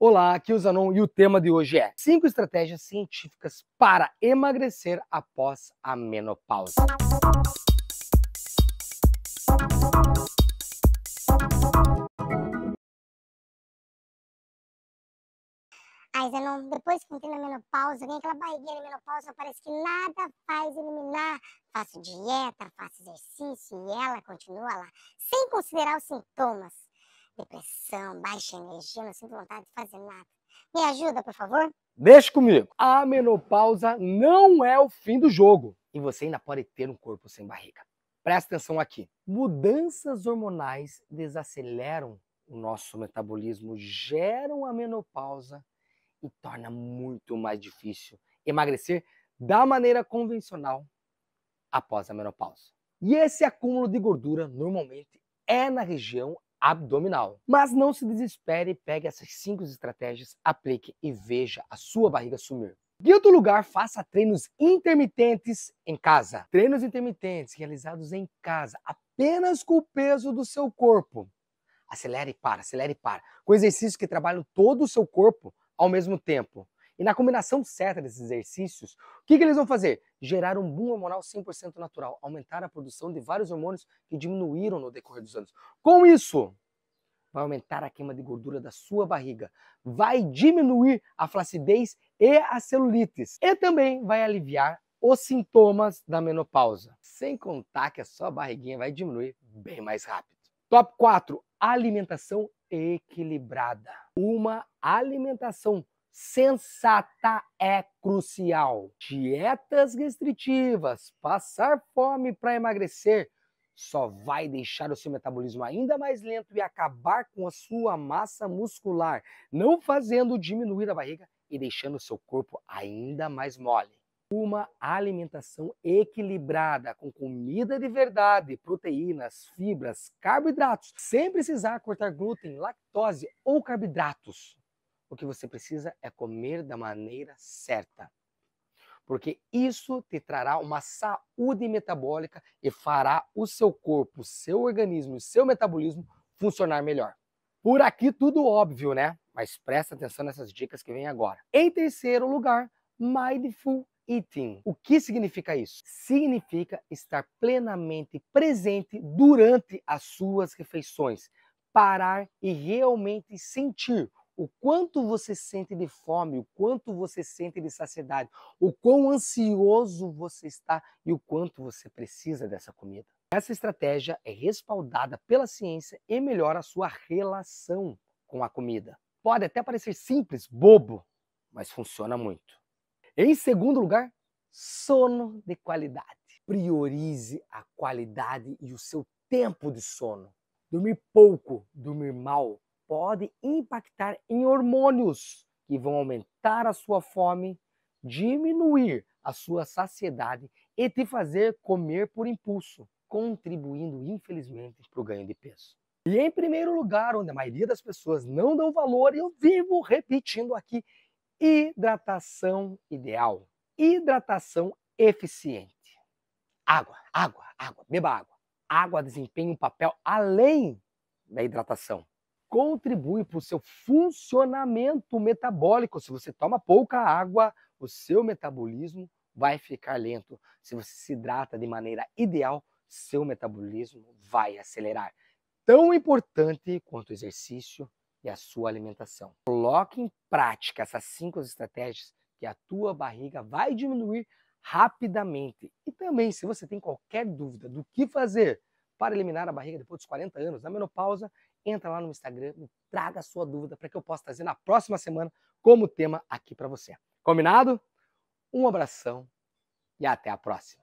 Olá, aqui é o Zanon e o tema de hoje é 5 estratégias científicas para emagrecer após a menopausa. Ai, Zanon, depois que entrei na menopausa, vem aquela barriguinha na menopausa, parece que nada faz eliminar. Faço dieta, faço exercício e ela continua lá, sem considerar os sintomas depressão, baixa energia, não sinto vontade de fazer nada. Me ajuda, por favor? Deixa comigo. A menopausa não é o fim do jogo. E você ainda pode ter um corpo sem barriga. Presta atenção aqui. Mudanças hormonais desaceleram o nosso metabolismo, geram a menopausa e torna muito mais difícil emagrecer da maneira convencional após a menopausa. E esse acúmulo de gordura normalmente é na região abdominal. Mas não se desespere, pegue essas cinco estratégias, aplique e veja a sua barriga sumir. Em outro lugar, faça treinos intermitentes em casa. Treinos intermitentes realizados em casa, apenas com o peso do seu corpo. Acelere e para, acelere e para. Com exercícios que trabalham todo o seu corpo ao mesmo tempo. E na combinação certa desses exercícios, o que, que eles vão fazer? Gerar um boom hormonal 100% natural, aumentar a produção de vários hormônios que diminuíram no decorrer dos anos. Com isso, vai aumentar a queima de gordura da sua barriga, vai diminuir a flacidez e a celulites, e também vai aliviar os sintomas da menopausa. Sem contar que a sua barriguinha vai diminuir bem mais rápido. Top 4: alimentação equilibrada. Uma alimentação equilibrada sensata é crucial. Dietas restritivas, passar fome para emagrecer, só vai deixar o seu metabolismo ainda mais lento e acabar com a sua massa muscular, não fazendo diminuir a barriga e deixando o seu corpo ainda mais mole. Uma alimentação equilibrada, com comida de verdade, proteínas, fibras, carboidratos, sem precisar cortar glúten, lactose ou carboidratos o que você precisa é comer da maneira certa. Porque isso te trará uma saúde metabólica e fará o seu corpo, o seu organismo, e seu metabolismo funcionar melhor. Por aqui tudo óbvio, né? Mas presta atenção nessas dicas que vem agora. Em terceiro lugar, mindful eating. O que significa isso? Significa estar plenamente presente durante as suas refeições, parar e realmente sentir o quanto você sente de fome, o quanto você sente de saciedade, o quão ansioso você está e o quanto você precisa dessa comida. Essa estratégia é respaldada pela ciência e melhora a sua relação com a comida. Pode até parecer simples, bobo, mas funciona muito. Em segundo lugar, sono de qualidade. Priorize a qualidade e o seu tempo de sono. Dormir pouco, dormir mal, pode impactar em hormônios que vão aumentar a sua fome, diminuir a sua saciedade e te fazer comer por impulso, contribuindo infelizmente para o ganho de peso. E em primeiro lugar, onde a maioria das pessoas não dão valor, eu vivo repetindo aqui: hidratação ideal, hidratação eficiente. Água, água, água, beba água. Água desempenha um papel além da hidratação contribui para o seu funcionamento metabólico. Se você toma pouca água, o seu metabolismo vai ficar lento. Se você se hidrata de maneira ideal, seu metabolismo vai acelerar. Tão importante quanto o exercício e a sua alimentação. Coloque em prática essas cinco estratégias que a tua barriga vai diminuir rapidamente. E também, se você tem qualquer dúvida do que fazer para eliminar a barriga depois dos 40 anos, na menopausa, entra lá no Instagram, me traga a sua dúvida para que eu possa trazer na próxima semana como tema aqui para você. Combinado? Um abração e até a próxima.